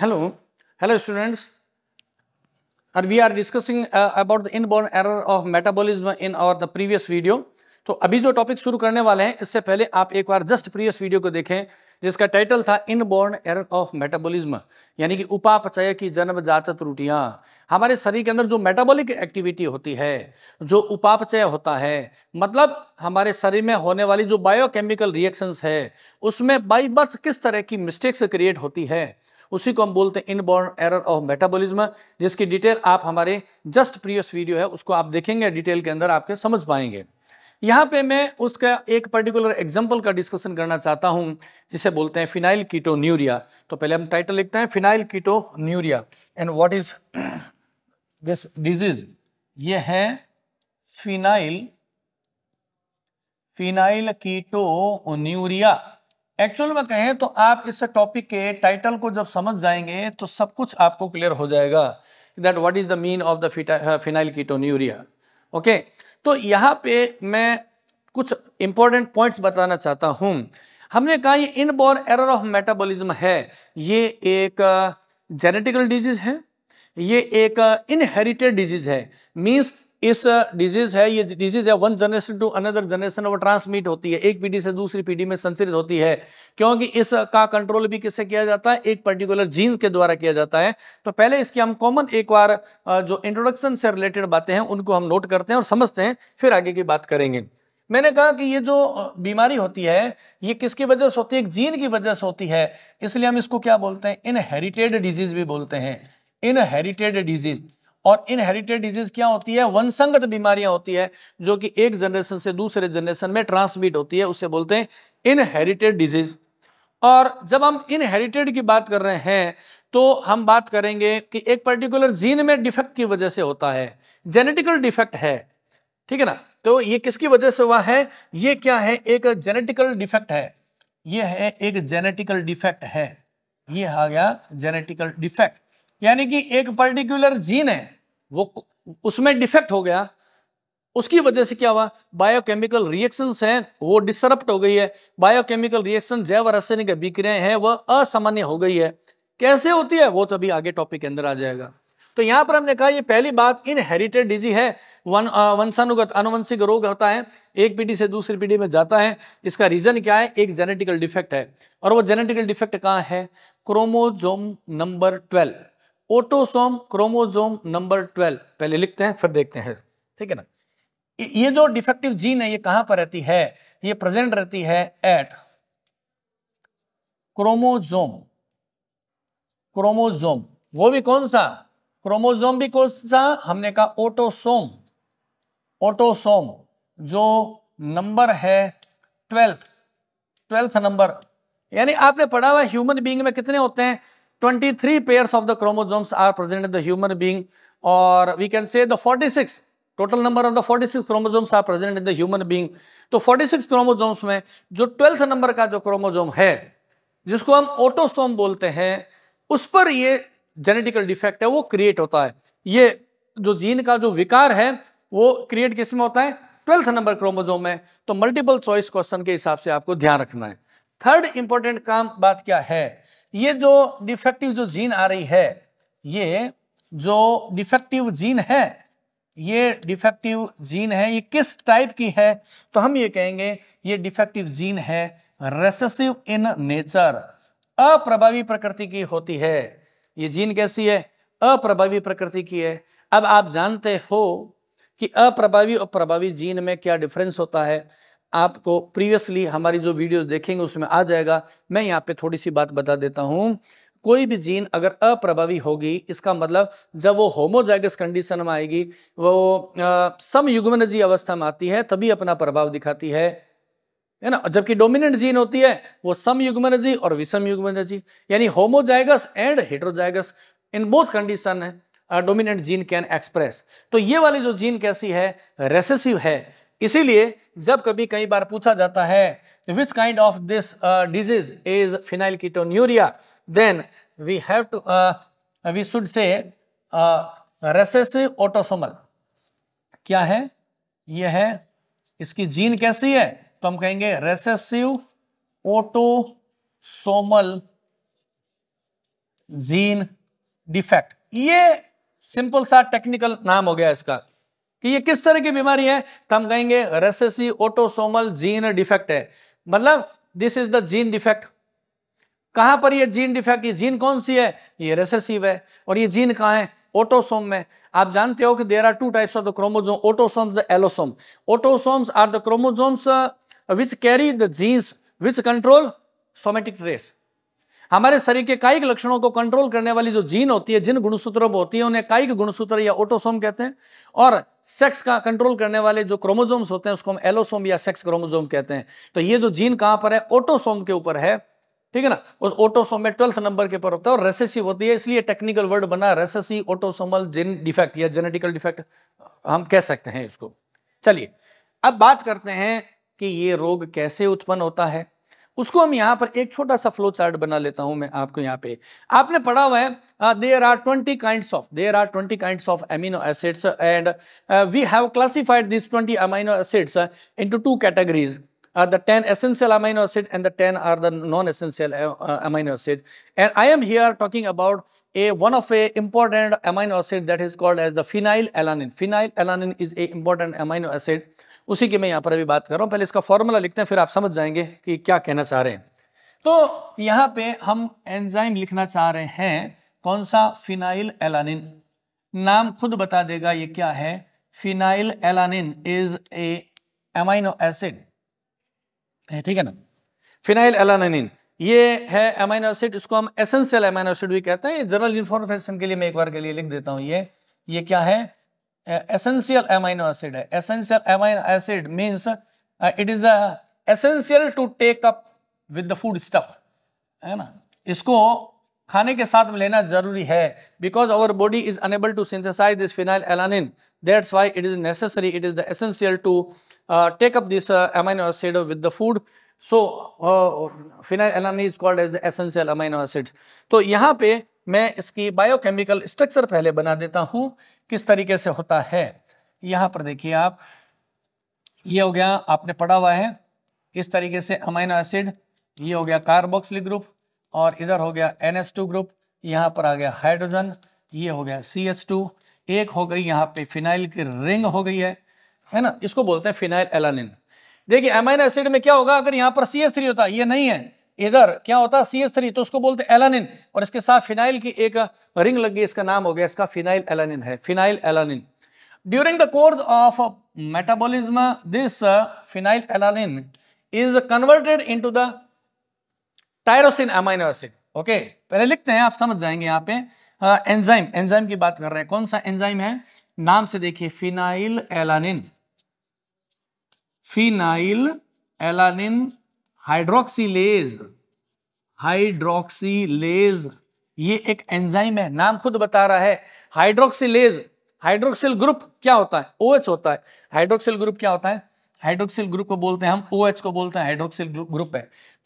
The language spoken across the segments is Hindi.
Hello, hello students. And we are discussing uh, about the inborn error of metabolism in our the previous video. तो अभी जो टॉपिक शुरू करने वाले हैं इससे पहले आप एक बार जस्ट प्रीवियस वीडियो को देखें जिसका टाइटल था इनबोर्न एरर ऑफ मेटाबॉलिज्म यानी कि उपापचय की जन्मजात त्रुटियां हमारे शरीर के अंदर जो मेटाबॉलिक एक्टिविटी होती है जो उपापचय होता है मतलब हमारे शरीर में होने वाली जो बायोकेमिकल रिएक्शंस है उसमें बाई बर्थ किस तरह की मिस्टेक्स क्रिएट होती है उसी को हम बोलते हैं इनबॉर्न एरर ऑफ मेटाबॉलिज्म जिसकी डिटेल आप हमारे जस्ट प्रीवियस वीडियो है उसको आप देखेंगे डिटेल के अंदर आपके समझ पाएंगे यहाँ पे मैं उसका एक पर्टिकुलर एग्जाम्पल का डिस्कशन करना चाहता हूँ जिसे बोलते हैं फिनाइल कीटो न्यूरिया तो पहले हम टाइटल लिखते हैं phenylketonuria and what is this disease ये है phenyl phenylketonuria actual में कहें तो आप इस टॉपिक के टाइटल को जब समझ जाएंगे तो सब कुछ आपको क्लियर हो जाएगा that what is the mean of the phenylketonuria okay तो यहाँ पे मैं कुछ इंपॉर्टेंट पॉइंट्स बताना चाहता हूँ हमने कहा ये इनबोर्न एरर ऑफ मेटाबॉलिज्म है ये एक जेनेटिकल uh, डिजीज है ये एक इनहेरिटेड uh, डिजीज है मींस इस डिजीज है ये डिजीज है one generation to another generation वो ट्रांसमिट होती है एक पीढ़ी से दूसरी पीढ़ी में संचरित होती है क्योंकि इसका कंट्रोल भी किससे किया जाता है एक पर्टिकुलर जीन के द्वारा किया जाता है तो पहले इसकी हम कॉमन एक बार जो इंट्रोडक्शन से रिलेटेड बातें हैं उनको हम नोट करते हैं और समझते हैं फिर आगे की बात करेंगे मैंने कहा कि ये जो बीमारी होती है ये किसकी वजह से होती है एक जीन की वजह से होती है इसलिए हम इसको क्या बोलते हैं इनहेरिटेड डिजीज भी बोलते हैं इनहेरिटेड डिजीज और इनहेरिटेड डिजीज क्या होती है वंसंगत बीमारियां होती है जो कि एक जनरेशन से दूसरे जनरेशन में ट्रांसमिट होती है उसे बोलते हैं इनहेरिटेड डिजीज और जब हम इनहेरिटेड की बात कर रहे हैं तो हम बात करेंगे कि एक पर्टिकुलर जीन में डिफेक्ट की वजह से होता है जेनेटिकल डिफेक्ट है ठीक है ना तो ये किसकी वजह से हुआ है ये क्या है एक जेनेटिकल डिफेक्ट है ये है एक जेनेटिकल डिफेक्ट है ये आ गया जेनेटिकल डिफेक्ट यानी कि एक पर्टिकुलर जीन है वो उसमें डिफेक्ट हो गया उसकी वजह से क्या हुआ बायोकेमिकल रिएक्शंस हैं वो डिसरप्ट हो गई है बायोकेमिकल रिएक्शन जैव रासायनिक अभिक्रियाएं हैं वह असामान्य हो गई है कैसे होती है वो तभी तो आगे टॉपिक के अंदर आ जाएगा तो यहाँ पर हमने कहा ये पहली बात इनहेरिटेड डिजीज है वन वंशानुगत अनुवंशिक रोग होता है एक पीढ़ी से दूसरी पीढ़ी में जाता है इसका रीजन क्या है एक जेनेटिकल डिफेक्ट है और वो जेनेटिकल डिफेक्ट कहाँ है chromosome number twelve autosome chromosome number twelve पहले लिखते हैं फिर देखते हैं ठीक है ना ये जो डिफेक्टिव जीन है ये कहां पर रहती है ये प्रेजेंट रहती है एट क्रोमोजोम क्रोमोजोम वो भी कौन सा क्रोमोजोम भी कौन सा हमने कहा ऑटोसोम ऑटोसोम जो नंबर है ट्वेल्थ ट्वेल्थ नंबर यानी आपने पढ़ा हुआ ह्यूमन बींग में कितने होते हैं twenty three of of the chromosome are in in द्यूमन being और we can say the six total number of the forty six chromosomes are present in द्यूमन human being तो 46 क्रोमोसोम्स में जो ट्वेल्थ नंबर का जो क्रोमोसोम है जिसको हम ऑटोसोम बोलते हैं उस पर ये जेनेटिकल डिफेक्ट है वो क्रिएट होता है ये जो जीन का जो विकार है वो क्रिएट किस में होता है ट्वेल्थ नंबर क्रोमोजोम में तो मल्टीपल चॉइस क्वेश्चन के हिसाब से आपको ध्यान रखना है थर्ड इंपॉर्टेंट काम बात क्या है ये जो डिफेक्टिव जो जीन आ रही है ये जो डिफेक्टिव जीन है ये डिफेक्टिव जीन है ये किस टाइप की है तो हम ये कहेंगे ये डिफेक्टिव जीन है रेसेसिव इन नेचर अप्रभावी प्रकृति की होती है ये जीन कैसी है अप्रभावी प्रकृति की है अब आप जानते हो कि अप्रभावी और प्रभावी जीन में क्या डिफरेंस होता है आपको प्रीवियसली हमारी जो वीडियोस देखेंगे उसमें आ जाएगा मैं यहाँ पे थोड़ी सी बात बता देता हूँ कोई भी जीन अगर अप्रभावी होगी इसका मतलब जब वो होमोजाइगस कंडीशन में आएगी वो समयुग्मनजी अवस्था में आती है तभी अपना प्रभाव दिखाती है है ना जबकि डोमिनेंट जीन होती है वो समयुग्मनजी और विषम युग्मनजी यानी homozygous and heterozygous in both condition है डोमिनेंट जीन कैन एक्सप्रेस तो ये वाली जो जीन कैसी है रेसेसिव है इसीलिए जब कभी कई बार पूछा जाता है which kind of this disease is phenyl urea then we have to we should say recessive autosomal क्या है यह है इसकी जीन कैसी है तो हम कहेंगे रेसेसिव ऑटोसोमल जीन डिफेक्ट ये सिंपल सा टेक्निकल नाम हो गया इसका कि ये किस तरह की बीमारी है तो हम कहेंगे रेसेसी ऑटोसोमल जीन डिफेक्ट है मतलब this is the gene defect कहां पर ये जीन डिफेक्ट ये जीन कौन सी है ये रेसेसिव है और ये जीन कहाँ है ऑटोसोम में आप जानते हो कि there are two types of the chromosome autosome the allosome autosomes are the chromosomes which carry the genes which control somatic traits हमारे शरीर के कायिक लक्षणों को कंट्रोल करने वाली जो जीन होती है जिन गुणसूत्रों में होती है उन्हें कायिक गुणसूत्र या ऑटोसोम कहते हैं और सेक्स का कंट्रोल करने वाले जो क्रोमोजोम्स होते हैं उसको हम एलोसोम या सेक्स क्रोमोजोम कहते हैं तो ये जो जीन कहां पर है ऑटोसोम के ऊपर है ठीक है ना उस ऑटोसोम में ट्वेल्थ नंबर के ऊपर होता है और रेसेसिव होती है इसलिए टेक्निकल वर्ड बना रेसेसिव ऑटोसोमल जेन डिफेक्ट या जेनेटिकल डिफेक्ट हम कह सकते हैं इसको चलिए अब बात करते हैं कि ये रोग कैसे उत्पन्न होता है उसको हम यहाँ पर एक छोटा सा फ्लो चार्ट बना लेता हूं मैं आपको यहाँ पे आपने पढ़ा हुआ है there are twenty kinds of there are twenty kinds of amino acids and we have classified this twenty amino acids into two categories the ten essential amino acid and the ten are the non essential amino acid and I am here talking about a one of a important amino acid that is called as the phenylalanine phenylalanine is a important amino acid उसी की मैं यहाँ पर अभी बात कर रहा हूँ पहले इसका फॉर्मूला लिखते हैं फिर आप समझ जाएंगे कि क्या कहना चाह रहे हैं तो यहाँ पे हम एंजाइम लिखना चाह रहे हैं कौन सा फिनाइल एलानिन नाम खुद बता देगा ये क्या है phenylalanine is a amino acid ठीक है ना फिनाइल एलानिन ये है एमाइनो एसिड इसको हम एसेंशियल एमाइनो एसिड भी कहते हैं जनरल इन्फॉर्मेशन के लिए मैं एक बार के लिए लिख देता हूँ ये ये क्या है एसेंशियल एमाइनो एसिड है essential amino acid means it is essential to take up with the food stuff है ना इसको खाने के साथ में लेना जरूरी है because our body is unable to synthesize this phenylalanine that's why it is necessary it is the essential to take up this amino acid with the food so phenylalanine is called as the essential amino acid तो यहाँ पे मैं इसकी बायोकेमिकल स्ट्रक्चर पहले बना देता हूं किस तरीके से होता है यहां पर देखिए आप ये हो गया आपने पढ़ा हुआ है इस तरीके से अमाइनो एसिड ये हो गया कार्बोक्सिलिक ग्रुप और इधर हो गया टू ग्रुप यहाँ पर आ गया हाइड्रोजन ये हो गया टू एक हो गई यहाँ पे फिनाइल की रिंग हो गई है है ना इसको बोलते हैं फिनाइल एलानिन देखिए अमाइनो एसिड में क्या होगा अगर यहाँ पर सी एस थ्री होता ये नहीं है इधर क्या होता है सी थ्री तो उसको बोलते एलानिन और इसके साथ फिनाइल की एक रिंग लग गई इसका नाम हो गया इसका फिनाइल एलानिन है phenylalanine during the course of metabolism this phenylalanine is converted into the tyrosine amino acid okay पहले लिखते हैं आप समझ जाएंगे यहाँ पे एंजाइम uh, एंजाइम की बात कर रहे हैं कौन सा एंजाइम है नाम से देखिए phenylalanine phenylalanine hydroxylase hydroxylase ये एक एंजाइम है नाम खुद बता रहा है हाइड्रोक्सीलेज हाइड्रोक्सिल ग्रुप क्या होता है ओएच होता है हाइड्रोक्सिल ग्रुप क्या होता है हाइड्रोक्सिल ग्रुप को बोलते हैं हम ओएच को बोलते हैं हाइड्रोक्सिल ग्रुप है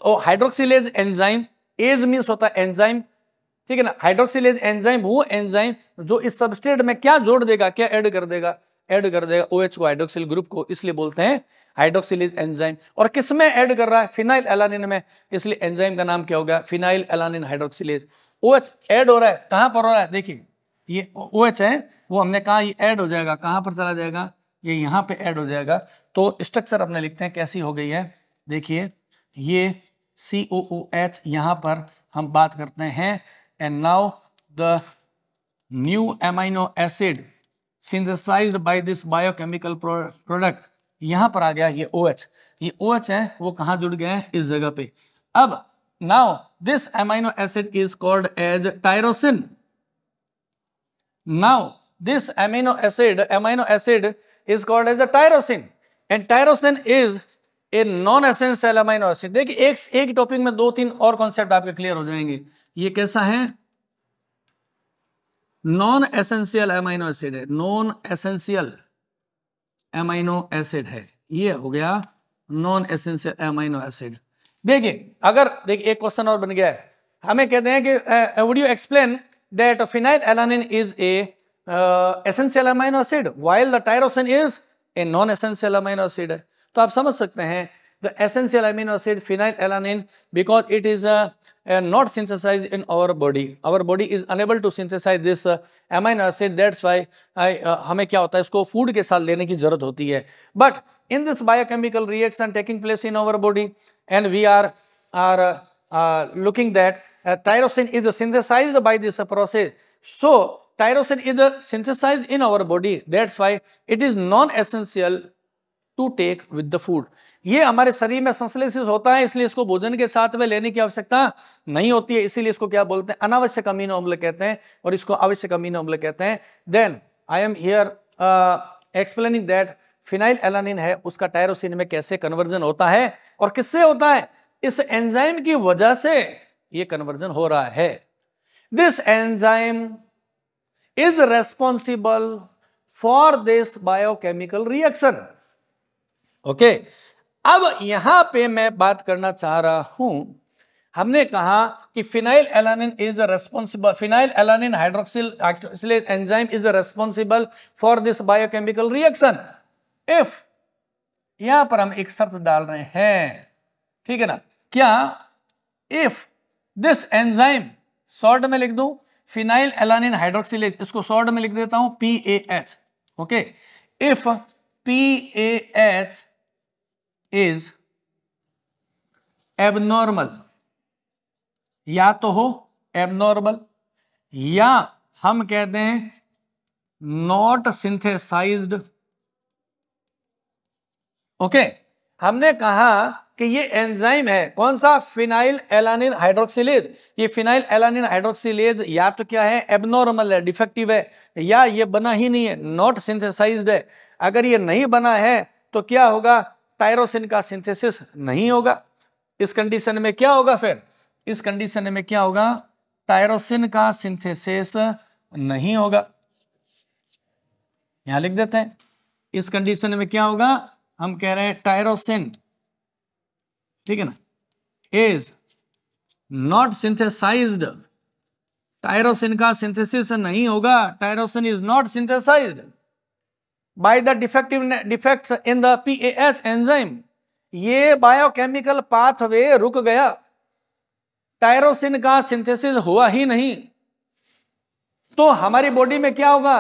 तो हाइड्रोक्सिलेज एंजाइम एज मीन्स होता है एंजाइम ठीक है ना हाइड्रोक्सिलेज एंजाइम वो एंजाइम जो इस सबस्टेट में क्या जोड़ देगा क्या ऐड कर देगा ऐड कर देगा ओ OH को हाइड्रोक्सिल ग्रुप को इसलिए बोलते हैं हाइड्रोक्सिलिज एंजाइम और किस में ऐड कर रहा है फिनाइल एलानिन में इसलिए एंजाइम का नाम क्या होगा phenylalanine hydroxylase O H add हो रहा है कहां पर हो रहा है देखिए ये ओ OH है वो हमने कहा ये ऐड हो जाएगा कहां पर चला जाएगा ये यहां पे ऐड हो जाएगा तो स्ट्रक्चर अपने लिखते हैं कैसी हो गई है देखिए ये सी ओ ओ एच यहां पर हम बात करते हैं and now the new amino acid synthesized by this biochemical product यहां पर आ गया ये ओ OH. ये ओ OH है वो कहां जुड़ गए हैं इस जगह पे अब now this amino acid is called as tyrosine now this amino acid amino acid is called as a tyrosine and tyrosine is a non essential amino acid देखिए एक एक टॉपिक में दो तीन और कॉन्सेप्ट आपके क्लियर हो जाएंगे ये कैसा है नॉन एसेंशियल एमाइनो एसिड है नॉन एसेंशियल एमाइनो एसिड है ये हो गया नॉन एसेंशियल एमाइनो एसिड देखिए अगर देखिए एक क्वेश्चन और बन गया है हमें कहते हैं कि would you explain that phenylalanine is a essential amino acid while the tyrosine is a non essential amino acid तो आप समझ सकते हैं the essential amino acid phenylalanine because it is uh, not synthesized in our body. Our body is unable to synthesize this uh, amino acid. That's why I, uh, हमें क्या होता है इसको food के साथ लेने की जरूरत होती है But in this biochemical reaction taking place in our body and we are are uh, looking that uh, tyrosine is synthesized by this process. So tyrosine is synthesized in our body. That's why it is non-essential to take with the food ये हमारे शरीर में संश्लेषित होता है इसलिए इसको भोजन के साथ में लेने की आवश्यकता नहीं होती है इसीलिए इसको क्या बोलते हैं अनावश्यक अमीनो अम्ल कहते हैं और इसको आवश्यक अमीनो अम्ल कहते हैं then I am here explaining that phenylalanine है उसका टायरोसिन में कैसे कन्वर्जन होता है और किससे होता है इस एंजाइम की वजह से ये कन्वर्जन हो रहा है this enzyme is responsible for this biochemical reaction okay अब यहां पे मैं बात करना चाह रहा हूं हमने कहा कि phenylalanine is a responsible phenylalanine hydroxyl enzyme is a responsible for this biochemical reaction if यहां पर हम एक शर्त डाल रहे हैं ठीक है ना क्या इफ दिस एंजाइम शॉर्ट में लिख दू फिनाइल एलानिन हाइड्रोक्सिल इसको शॉर्ट में लिख देता हूं P A H okay if P A H is abnormal या तो हो एबनॉर्मल या हम कहते हैं नॉट सिंथेसाइज्ड ओके हमने कहा कि ये एंजाइम है कौन सा फिनाइल एलानिन हाइड्रोक्सिलेज ये फिनाइल एलानिन हाइड्रोक्सिलेज या तो क्या है एबनॉर्मल है डिफेक्टिव है या ये बना ही नहीं है नॉट सिंथेसाइज्ड है अगर ये नहीं बना है तो क्या होगा टायरोसिन का सिंथेसिस नहीं होगा इस कंडीशन में क्या होगा फिर इस कंडीशन में क्या होगा टायरोसिन का सिंथेसिस नहीं होगा यहां लिख देते हैं इस कंडीशन में क्या होगा हम कह रहे हैं टायरोसिन ठीक है ना इज नॉट सिंथेसाइज्ड टायरोसिन का सिंथेसिस नहीं होगा tyrosine is not synthesized by the defective defects in the PAS enzyme ये बायोकेमिकल पाथवे रुक गया टायरोसिन का सिंथेसिस हुआ ही नहीं तो हमारी बॉडी में क्या होगा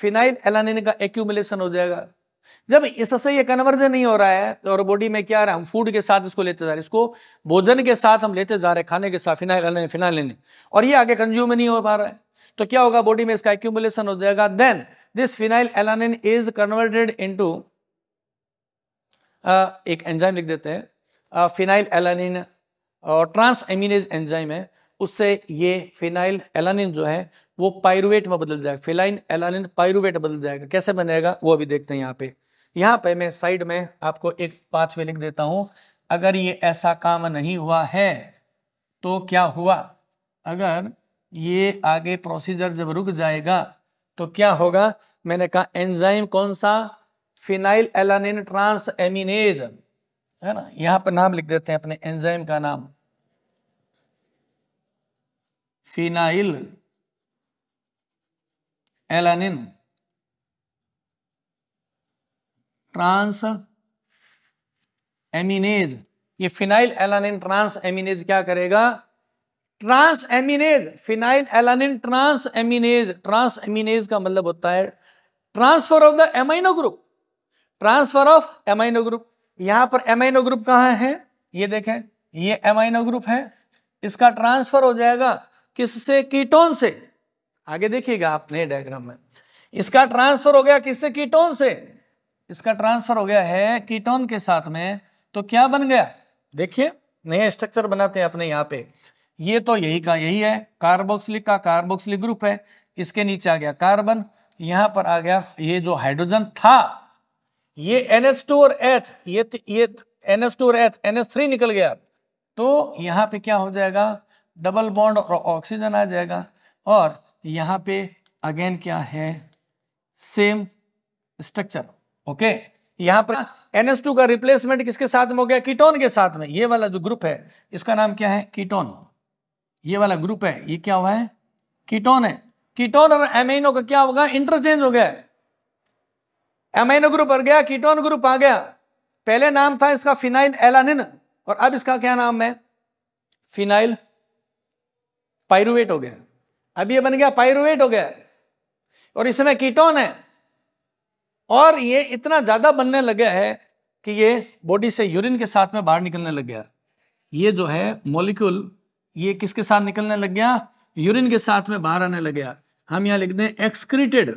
फिनाइल एलानिन का एक्यूमुलेशन हो जाएगा जब इससे ये कन्वर्जन नहीं हो रहा है तो और बॉडी में क्या रहा हम फूड के साथ इसको लेते जा रहे हैं इसको भोजन के साथ हम लेते जा रहे हैं खाने के साथ फिनाइल एलानिन फिनाइल और ये आगे कंज्यूम नहीं हो पा रहा है तो क्या होगा बॉडी में इसका एक्यूमुलेशन हो जाएगा then this alanine is converted into uh, एक एंजाइम लिख देते हैं फिनाइल एलानिन और ट्रांस एमिनेज एंजाइम है उससे ये फिनाइल एलानिन जो है वो पायरुवेट में बदल जाएगा फिनाइल एलानिन पायरुवेट बदल जाएगा कैसे बनेगा वो अभी देखते हैं यहाँ पे यहाँ पे मैं साइड में आपको एक पांचवे लिख देता हूँ अगर ये ऐसा काम नहीं हुआ है तो क्या हुआ अगर ये आगे प्रोसीजर जब रुक जाएगा तो क्या होगा मैंने कहा एंजाइम कौन सा फिनाइल एलानिन ट्रांस एमिनेज है ना यहां पर नाम लिख देते हैं अपने एंजाइम का नाम फिनाइल एलानिन ट्रांस एमिनेज ये फिनाइल एलानिन ट्रांस एमिनेज क्या करेगा transaminase phenylalanine transaminase transaminase का मतलब होता है transfer of the amino group transfer of amino group यहां पर एमाइनो ग्रुप कहां है ये देखें ये एमाइनो ग्रुप है इसका ट्रांसफर हो जाएगा किससे कीटोन से आगे देखिएगा आप नए डायग्राम में इसका ट्रांसफर हो गया किससे कीटोन से इसका ट्रांसफर हो गया है कीटोन के साथ में तो क्या बन गया देखिए नया स्ट्रक्चर बनाते हैं अपने यहां पर ये तो यही का यही है कार्बोक्सिलिक का कार्बोक्सिलिक ग्रुप है इसके नीचे आ गया कार्बन यहाँ पर आ गया ये जो हाइड्रोजन था ये टू और एच ये ये टू और H थ्री निकल गया तो यहाँ पे क्या हो जाएगा डबल बॉन्ड और ऑक्सीजन आ जाएगा और यहाँ पे अगेन क्या है सेम स्ट्रक्चर ओके यहाँ पर टू का रिप्लेसमेंट किसके साथ में हो गया कीटोन के साथ में ये वाला जो ग्रुप है इसका नाम क्या है कीटोन ये वाला ग्रुप है ये क्या हुआ है कीटोन है कीटोन और एमेनो का क्या होगा इंटरचेंज हो गया एमेनो एमाइनो ग्रुप आ गया कीटोन ग्रुप आ गया पहले नाम था इसका फिनाइल एलानिन और अब इसका क्या नाम है फिनाइल पायरुवेट हो गया अब ये बन गया पायरुवेट हो गया और इसमें कीटोन है और ये इतना ज़्यादा बनने लग गया है कि ये बॉडी से यूरिन के साथ में बाहर निकलने लग गया ये जो है मॉलिक्यूल ये किसके साथ निकलने लग गया यूरिन के साथ में बाहर आने लग गया हम यहां लिख दें excreted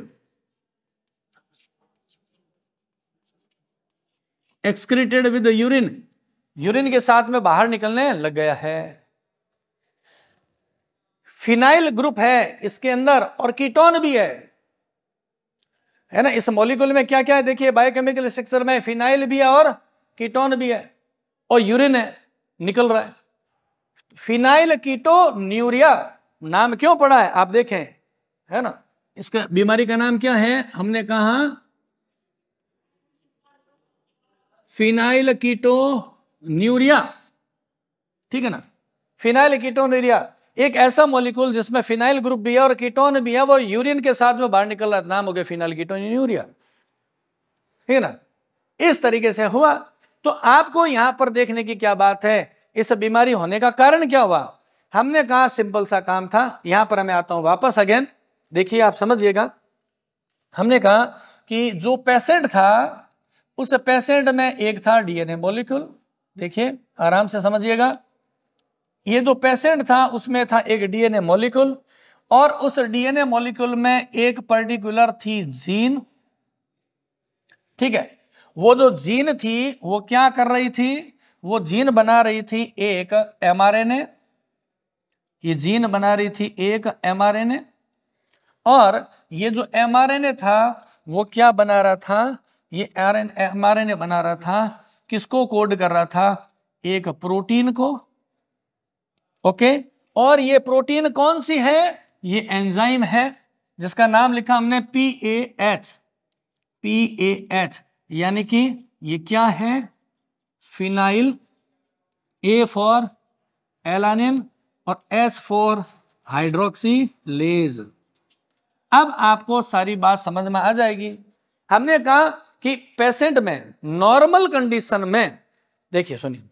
excreted with urine urine के साथ में बाहर निकलने लग गया है फिनाइल ग्रुप है इसके अंदर और कीटोन भी है है ना इस मॉलिक्यूल में क्या क्या है देखिए बायोकेमिकल स्ट्रक्चर में फिनाइल भी है और कीटोन भी है और यूरिन है निकल रहा है फिनाइल कीटो न्यूरिया नाम क्यों पड़ा है आप देखें है ना इसका बीमारी का नाम क्या है हमने कहा फिनाइल कीटो न्यूरिया ठीक है ना फिनाइल कीटो न्यूरिया एक ऐसा मॉलिक्यूल जिसमें फिनाइल ग्रुप भी है और कीटोन भी है वो यूरिन के साथ में बाहर निकल रहा नाम हो गया फिनाइल कीटोन यूरिया ठीक है ना इस तरीके से हुआ तो आपको यहां पर देखने की क्या बात है इस बीमारी होने का कारण क्या हुआ हमने कहा सिंपल सा काम था यहां पर मैं आता हूं वापस अगेन देखिए आप समझिएगा हमने कहा कि जो पेशेंट था उस पेशेंट में एक था डीएनए मॉलिक्यूल देखिए आराम से समझिएगा ये जो पेशेंट था उसमें था एक डीएनए मॉलिक्यूल और उस डीएनए मॉलिक्यूल में एक पर्टिकुलर थी जीन ठीक है वो जो जीन थी वो क्या कर रही थी वो जीन बना रही थी एक एमआरएनए ये जीन बना रही थी एक एमआरएनए और ये जो एमआरएनए था वो क्या बना रहा था ये आर एन एमआरएनए बना रहा था किसको कोड कर रहा था एक प्रोटीन को ओके और ये प्रोटीन कौन सी है ये एंजाइम है जिसका नाम लिखा हमने P A H P A H यानी कि ये क्या है फिनाइल ए फॉर एलानिन और एच फॉर हाइड्रोक्सी लेज अब आपको सारी बात समझ में आ जाएगी हमने कहा कि पेशेंट में नॉर्मल कंडीशन में देखिए सुनिए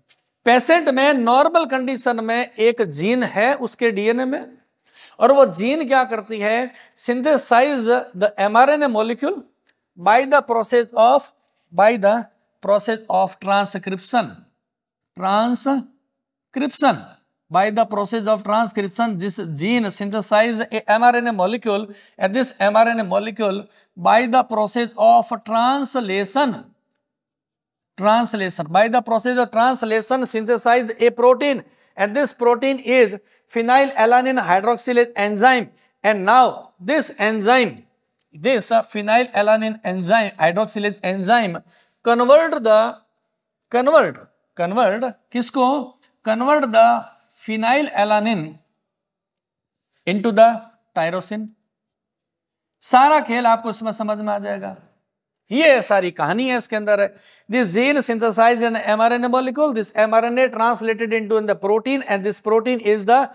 पेशेंट में नॉर्मल कंडीशन में एक जीन है उसके डीएनए में और वो जीन क्या करती है synthesize the mRNA molecule by the process of by the process of transcription transcription. By the process of transcription, this gene synthesizes a mRNA molecule and this mRNA molecule by the process of translation, translation, by the process of translation synthesizes a protein and this protein is phenylalanine hydroxylase enzyme and now this enzyme, this phenylalanine enzyme, hydroxylase enzyme convert the, convert convert किसको convert the phenylalanine into the tyrosine सारा खेल आपको इसमें समझ में आ जाएगा ये सारी कहानी है इसके अंदर है this gene synthesize in mRNA molecule this mRNA translated into in the protein and this protein is the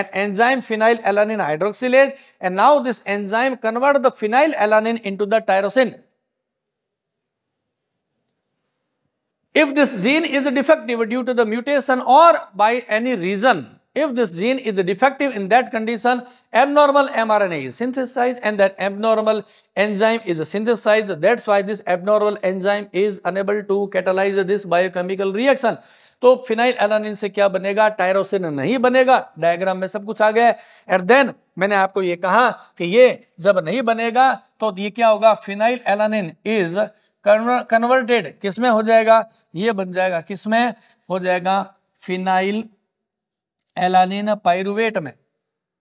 an enzyme phenylalanine hydroxylase and now this enzyme convert the phenylalanine into the tyrosine If this gene is defective due to the mutation or by any reason, if this gene is defective in that condition, abnormal mRNA is synthesized and that abnormal enzyme is synthesized. That's why this abnormal enzyme is unable to catalyze this biochemical reaction. तो फिनाइल एलानिन से क्या बनेगा टायरोसिन नहीं बनेगा डायग्राम में सब कुछ आ गया एंड देन मैंने आपको ये कहा कि ये जब नहीं बनेगा तो ये क्या होगा फिनाइल एलानिन इज कन्वर्टेड किसमें हो जाएगा ये बन जाएगा किसमें हो जाएगा फिनाइल एलानिन पायरुवेट में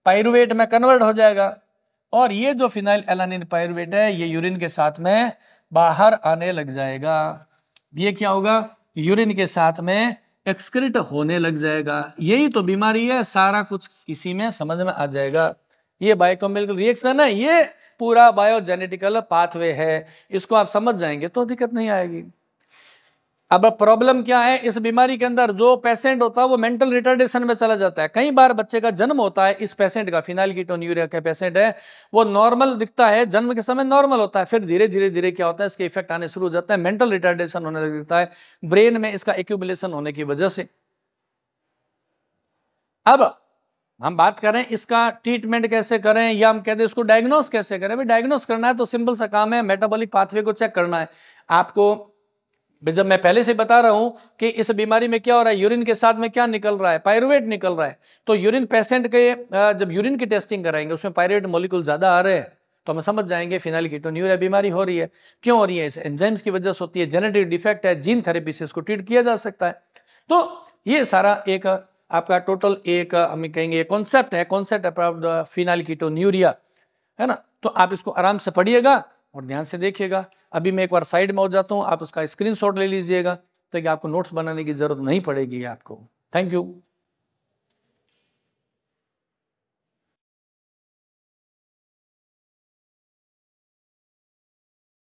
पायरुवेट में कन्वर्ट हो जाएगा और ये जो फिनाइल एलानिन पायरुवेट है ये यूरिन के साथ में बाहर आने लग जाएगा ये क्या होगा यूरिन के साथ में एक्सक्रिट होने लग जाएगा यही तो बीमारी है सारा कुछ इसी में समझ में आ जाएगा ये बायोकेमिकल रिएक्शन है ये पूरा बायोजेनेटिकल पाथवे है इसको आप समझ जाएंगे तो दिक्कत नहीं आएगी अब प्रॉब्लम क्या है इस बीमारी के अंदर जो पेशेंट होता है वो मेंटल रिटर्डेशन में चला जाता है कई बार बच्चे का जन्म होता है इस पेशेंट का फिनाइल यूरिया का पेशेंट है वो नॉर्मल दिखता है जन्म के समय नॉर्मल होता है फिर धीरे धीरे धीरे क्या होता है इसके इफेक्ट आने शुरू हो जाता है मेंटल रिटर्डेशन होने लगता है ब्रेन में इसका एक्यूबुलेशन होने की वजह से अब हम बात करें इसका ट्रीटमेंट कैसे करें या हम कहते हैं इसको डायग्नोस कैसे करें भाई डायग्नोस करना है तो सिंपल सा काम है मेटाबॉलिक पाथवे को चेक करना है आपको जब मैं पहले से बता रहा हूं कि इस बीमारी में क्या हो रहा है यूरिन के साथ में क्या निकल रहा है पायरुवेट निकल रहा है तो यूरिन पेशेंट के जब यूरिन की टेस्टिंग कराएंगे उसमें पायरुवेट मोलिकुल ज्यादा आ रहे हैं तो हम समझ जाएंगे फिनाइल कीटोन्यूरिया बीमारी हो रही है क्यों हो रही है इस एंजाइम्स की वजह से होती है जेनेटिक डिफेक्ट है जीन थेरेपी से इसको ट्रीट किया जा सकता है तो ये सारा एक आपका टोटल एक हम कहेंगे कॉन्सेप्ट है concept about phenylketonuria है ना तो आप इसको आराम से पढ़िएगा और ध्यान से देखिएगा अभी मैं एक बार साइड में हो जाता हूँ आप उसका स्क्रीनशॉट ले लीजिएगा ताकि आपको नोट्स बनाने की जरूरत नहीं पड़ेगी आपको थैंक यू